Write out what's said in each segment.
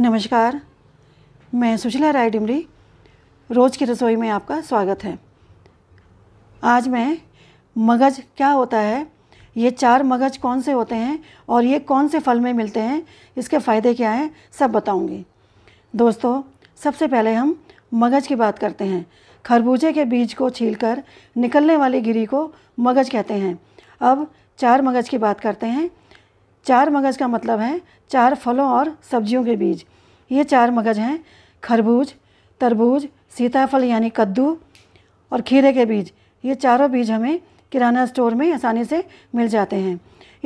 नमस्कार मैं सुशीला राय डिमरी रोज़ की रसोई में आपका स्वागत है आज मैं मगज क्या होता है ये चार मगज कौन से होते हैं और ये कौन से फल में मिलते हैं इसके फ़ायदे क्या हैं सब बताऊंगी दोस्तों सबसे पहले हम मगज की बात करते हैं खरबूजे के बीज को छीलकर निकलने वाली गिरी को मगज कहते हैं अब चार मगज की बात करते हैं चार मगज का मतलब है चार फलों और सब्जियों के बीज ये चार मगज हैं खरबूज तरबूज सीताफल यानी कद्दू और खीरे के बीज ये चारों बीज हमें किराना स्टोर में आसानी से मिल जाते हैं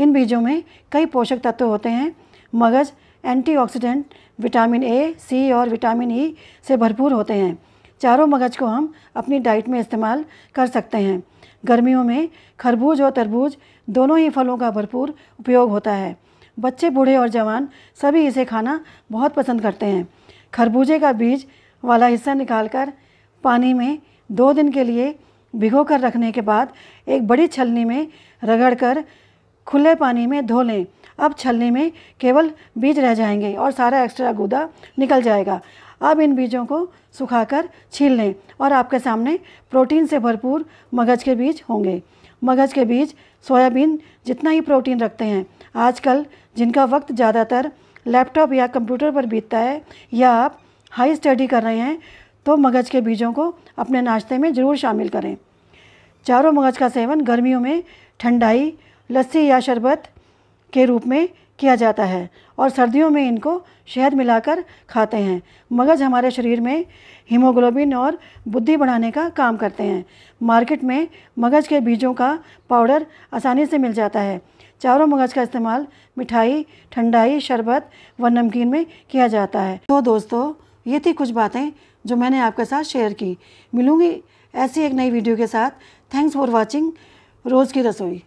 इन बीजों में कई पोषक तत्व होते हैं मगज एंटीऑक्सीडेंट विटामिन ए सी और विटामिन ई e से भरपूर होते हैं चारों मगज को हम अपनी डाइट में इस्तेमाल कर सकते हैं गर्मियों में खरबूज और तरबूज दोनों ही फलों का भरपूर उपयोग होता है बच्चे बूढ़े और जवान सभी इसे खाना बहुत पसंद करते हैं खरबूजे का बीज वाला हिस्सा निकालकर पानी में दो दिन के लिए भिगो कर रखने के बाद एक बड़ी छलनी में रगड़कर खुले पानी में धो लें अब छलनी में केवल बीज रह जाएंगे और सारा एक्स्ट्रा गूदा निकल जाएगा अब इन बीजों को सुखाकर छील लें और आपके सामने प्रोटीन से भरपूर मगज के बीज होंगे मगज के बीज सोयाबीन जितना ही प्रोटीन रखते हैं आजकल जिनका वक्त ज़्यादातर लैपटॉप या कंप्यूटर पर बीतता है या आप हाई स्टडी कर रहे हैं तो मगज के बीजों को अपने नाश्ते में ज़रूर शामिल करें चारों मगज का सेवन गर्मियों में ठंडाई लस्सी या शरबत के रूप में किया जाता है और सर्दियों में इनको शहद मिलाकर खाते हैं मगज़ हमारे शरीर में हीमोग्लोबिन और बुद्धि बढ़ाने का काम करते हैं मार्केट में मगज़ के बीजों का पाउडर आसानी से मिल जाता है चारों मगज़ का इस्तेमाल मिठाई ठंडाई शरबत व नमकीन में किया जाता है तो दोस्तों ये थी कुछ बातें जो मैंने आपके साथ शेयर की मिलूँगी ऐसी एक नई वीडियो के साथ थैंक्स फॉर वॉचिंग रोज़ की रसोई